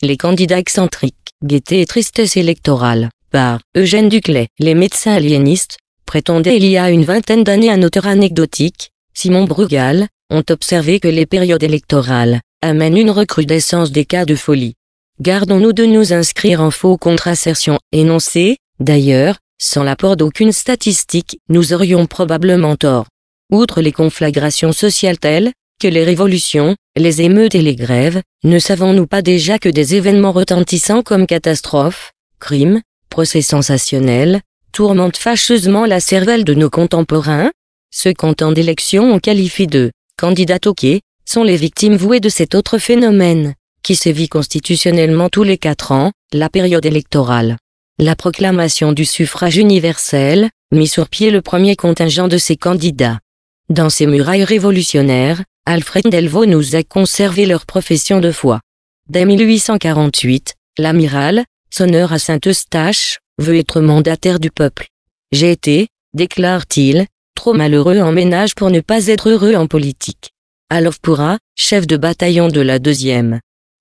Les candidats excentriques, gaieté et tristesse électorale, par Eugène Duclay Les médecins aliénistes, prétendaient il y a une vingtaine d'années un auteur anecdotique, Simon Brugal, ont observé que les périodes électorales amènent une recrudescence des cas de folie. Gardons-nous de nous inscrire en faux contre-assertions énoncées, d'ailleurs, sans l'apport d'aucune statistique, nous aurions probablement tort. Outre les conflagrations sociales telles que les révolutions, les émeutes et les grèves, ne savons-nous pas déjà que des événements retentissants comme catastrophes, crimes, procès sensationnels, tourmentent fâcheusement la cervelle de nos contemporains Ceux qu'en temps d'élection on qualifie de « candidats toqués » sont les victimes vouées de cet autre phénomène, qui sévit constitutionnellement tous les quatre ans, la période électorale. La proclamation du suffrage universel, mis sur pied le premier contingent de ces candidats, dans ces murailles révolutionnaires, Alfred Delvaux nous a conservé leur profession de foi. Dès 1848, l'amiral, sonneur à Saint-Eustache, veut être mandataire du peuple. J'ai été, déclare-t-il, trop malheureux en ménage pour ne pas être heureux en politique. Alof chef de bataillon de la deuxième,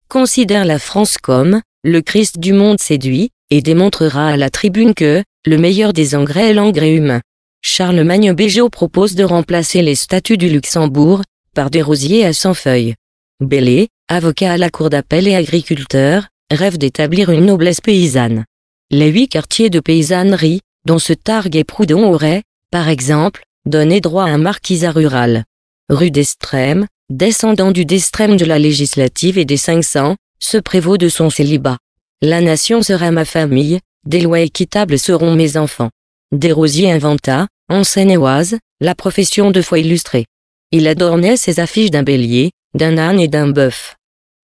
considère la France comme le Christ du monde séduit et démontrera à la tribune que le meilleur des engrais est l'engrais humain. Charlemagne Bégeot propose de remplacer les statues du Luxembourg par des rosiers à 100 feuilles. Bellé, avocat à la Cour d'appel et agriculteur, rêve d'établir une noblesse paysanne. Les huit quartiers de paysannerie, dont ce targue et Proudhon aurait, par exemple, donné droit à un marquisat rural. Rue d'Estrême, descendant du d'Estrême de la législative et des 500, se prévaut de son célibat. La nation sera ma famille, des lois équitables seront mes enfants. Desrosiers inventa, en Seine-et-Oise, la profession de foi illustrée. Il adornait ses affiches d'un bélier, d'un âne et d'un bœuf.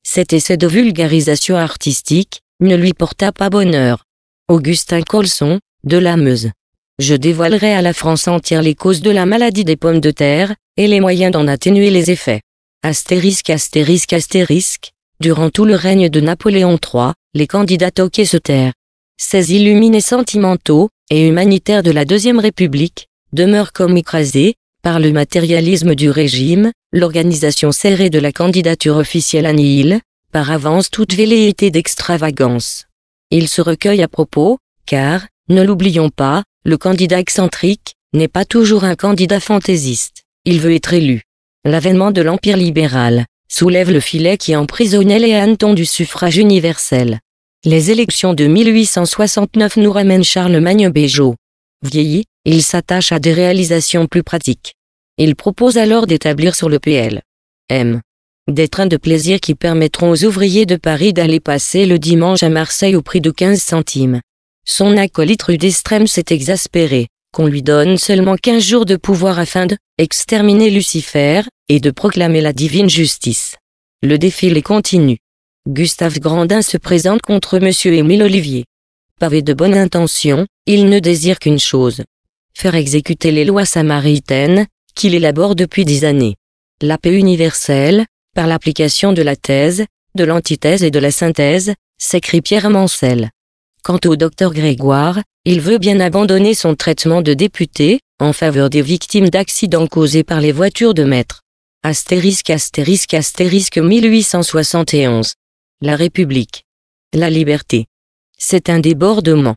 Cet essai de vulgarisation artistique ne lui porta pas bonheur. Augustin Colson, de la Meuse. Je dévoilerai à la France entière les causes de la maladie des pommes de terre, et les moyens d'en atténuer les effets. Astérisque, astérisque, astérisque. Durant tout le règne de Napoléon III, les candidats toquaient se taire. Ces illuminés sentimentaux, humanitaire de la Deuxième République, demeure comme écrasé par le matérialisme du régime, l'organisation serrée de la candidature officielle annihile, par avance toute velléité d'extravagance. Il se recueille à propos, car, ne l'oublions pas, le candidat excentrique, n'est pas toujours un candidat fantaisiste, il veut être élu. L'avènement de l'Empire libéral, soulève le filet qui emprisonnait les hannetons du suffrage universel. Les élections de 1869 nous ramènent Charlemagne Béjot. Vieilli, il s'attache à des réalisations plus pratiques. Il propose alors d'établir sur le PL. M. Des trains de plaisir qui permettront aux ouvriers de Paris d'aller passer le dimanche à Marseille au prix de 15 centimes. Son acolyte rude s'est exaspéré, qu'on lui donne seulement 15 jours de pouvoir afin de exterminer Lucifer et de proclamer la divine justice. Le défilé continue. Gustave Grandin se présente contre M. Émile Olivier. Pavé de bonne intentions, il ne désire qu'une chose. Faire exécuter les lois samaritaines, qu'il élabore depuis dix années. La paix universelle, par l'application de la thèse, de l'antithèse et de la synthèse, s'écrit Pierre Mancel. Quant au docteur Grégoire, il veut bien abandonner son traitement de député, en faveur des victimes d'accidents causés par les voitures de maître. Astérisque astérisque astérisque 1871 la République, la liberté. C'est un débordement.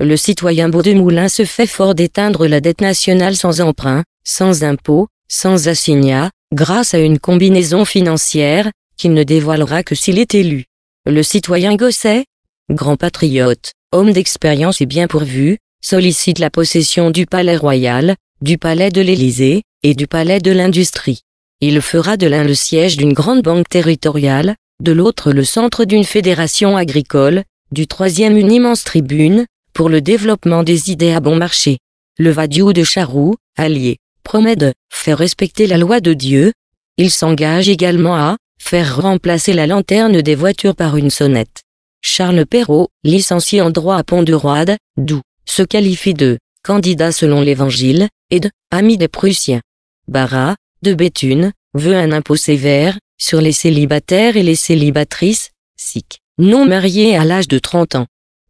Le citoyen Baudemoulin se fait fort d'éteindre la dette nationale sans emprunt, sans impôts, sans assignat, grâce à une combinaison financière, qu'il ne dévoilera que s'il est élu. Le citoyen Gosset, grand patriote, homme d'expérience et bien pourvu, sollicite la possession du palais royal, du palais de l'Élysée, et du palais de l'industrie. Il fera de l'un le siège d'une grande banque territoriale, de l'autre le centre d'une fédération agricole, du troisième une immense tribune, pour le développement des idées à bon marché. Le Vadiou de Charroux, allié, promet de faire respecter la loi de Dieu. Il s'engage également à faire remplacer la lanterne des voitures par une sonnette. Charles Perrault, licencié en droit à Pont-de-Roide, d'où se qualifie de candidat selon l'Évangile, et de ami des Prussiens. Barra, de Béthune, veut un impôt sévère, sur les célibataires et les célibatrices, SIC, non mariés à l'âge de 30 ans.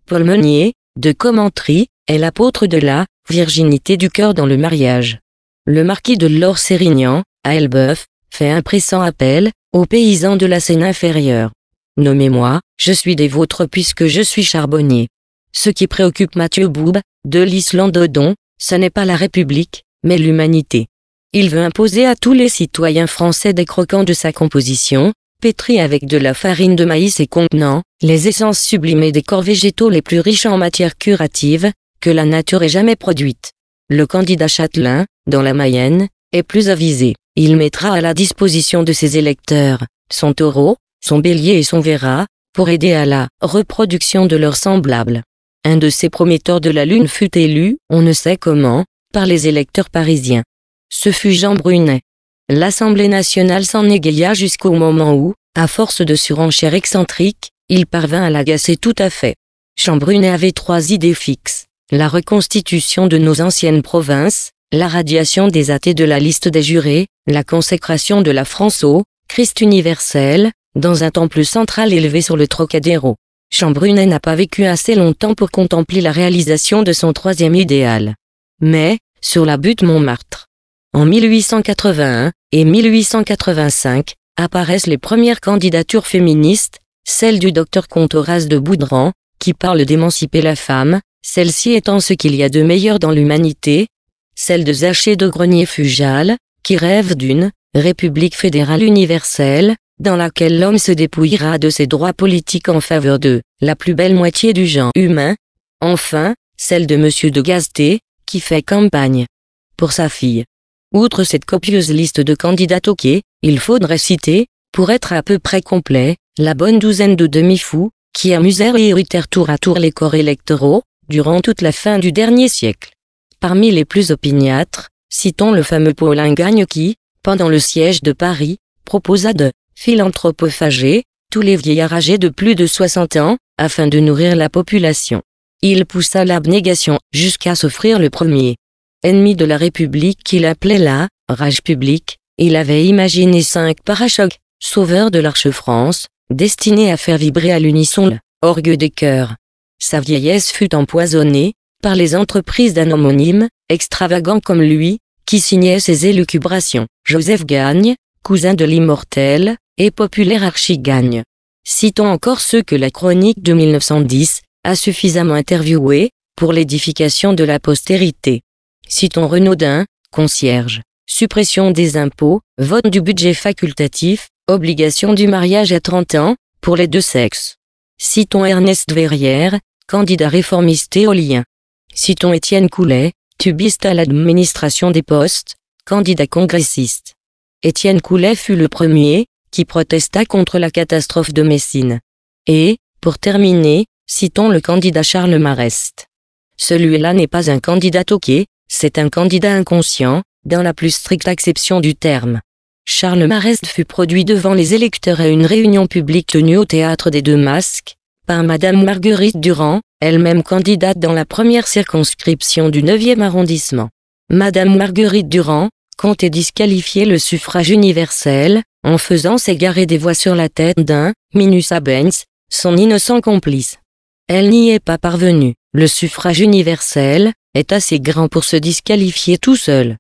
Paul Meunier, de Commentry, est l'apôtre de la virginité du cœur dans le mariage. Le marquis de lor Sérignan, à Elbeuf, fait un pressant appel aux paysans de la Seine inférieure. Nommez-moi, je suis des vôtres puisque je suis charbonnier. Ce qui préoccupe Mathieu Boub, de l'Islande Odon, ce n'est pas la République, mais l'humanité. Il veut imposer à tous les citoyens français des croquants de sa composition, pétris avec de la farine de maïs et contenant les essences sublimées des corps végétaux les plus riches en matière curative, que la nature ait jamais produite. Le candidat Châtelain, dans la Mayenne, est plus avisé. Il mettra à la disposition de ses électeurs son taureau, son bélier et son verra, pour aider à la reproduction de leurs semblables. Un de ses prometteurs de la Lune fut élu, on ne sait comment, par les électeurs parisiens. Ce fut Jean Brunet. L'Assemblée nationale s'en égaya jusqu'au moment où, à force de surenchères excentriques, il parvint à l'agacer tout à fait. Jean Brunet avait trois idées fixes. La reconstitution de nos anciennes provinces, la radiation des athées de la liste des jurés, la consécration de la France au Christ universel, dans un temple central élevé sur le Trocadéro. Jean Brunet n'a pas vécu assez longtemps pour contempler la réalisation de son troisième idéal. Mais, sur la butte Montmartre, en 1881 et 1885 apparaissent les premières candidatures féministes, celle du docteur Comte Horace de Boudran, qui parle d'émanciper la femme, celle-ci étant ce qu'il y a de meilleur dans l'humanité, celle de Zaché de Grenier-Fujal, qui rêve d'une République fédérale universelle, dans laquelle l'homme se dépouillera de ses droits politiques en faveur de la plus belle moitié du genre humain, enfin, celle de M. de gazet qui fait campagne pour sa fille. Outre cette copieuse liste de candidats toqués, il faudrait citer, pour être à peu près complet, la bonne douzaine de demi-fous, qui amusèrent et irritèrent tour à tour les corps électoraux, durant toute la fin du dernier siècle. Parmi les plus opiniâtres, citons le fameux Paul Ingagne qui, pendant le siège de Paris, proposa de philanthropophagés, tous les vieillards âgés de plus de 60 ans, afin de nourrir la population. Il poussa l'abnégation jusqu'à s'offrir le premier ennemi de la République qu'il appelait la « rage publique », il avait imaginé cinq parachocs, sauveurs de l'arche-France, destinés à faire vibrer à l'unisson l'orgue orgue des cœurs ». Sa vieillesse fut empoisonnée, par les entreprises d'un homonyme, extravagant comme lui, qui signait ses élucubrations. Joseph Gagne, cousin de l'immortel, et populaire Gagne. Citons encore ceux que la chronique de 1910 a suffisamment interviewés pour l'édification de la postérité. Citons Renaudin, concierge, suppression des impôts, vote du budget facultatif, obligation du mariage à 30 ans, pour les deux sexes. Citons Ernest Verrières, candidat réformiste éolien. Citons Étienne Coulet, tubiste à l'administration des postes, candidat congressiste. Étienne Coulet fut le premier, qui protesta contre la catastrophe de Messine. Et, pour terminer, citons le candidat Charles Marest. Celui-là n'est pas un candidat toqué, c'est un candidat inconscient, dans la plus stricte acception du terme. Charles Marest fut produit devant les électeurs à une réunion publique tenue au théâtre des Deux Masques, par Madame Marguerite Durand, elle-même candidate dans la première circonscription du 9e arrondissement. Madame Marguerite Durand comptait disqualifier le suffrage universel, en faisant s'égarer des voix sur la tête d'un, Minus Abens, son innocent complice. Elle n'y est pas parvenue. Le suffrage universel, est assez grand pour se disqualifier tout seul.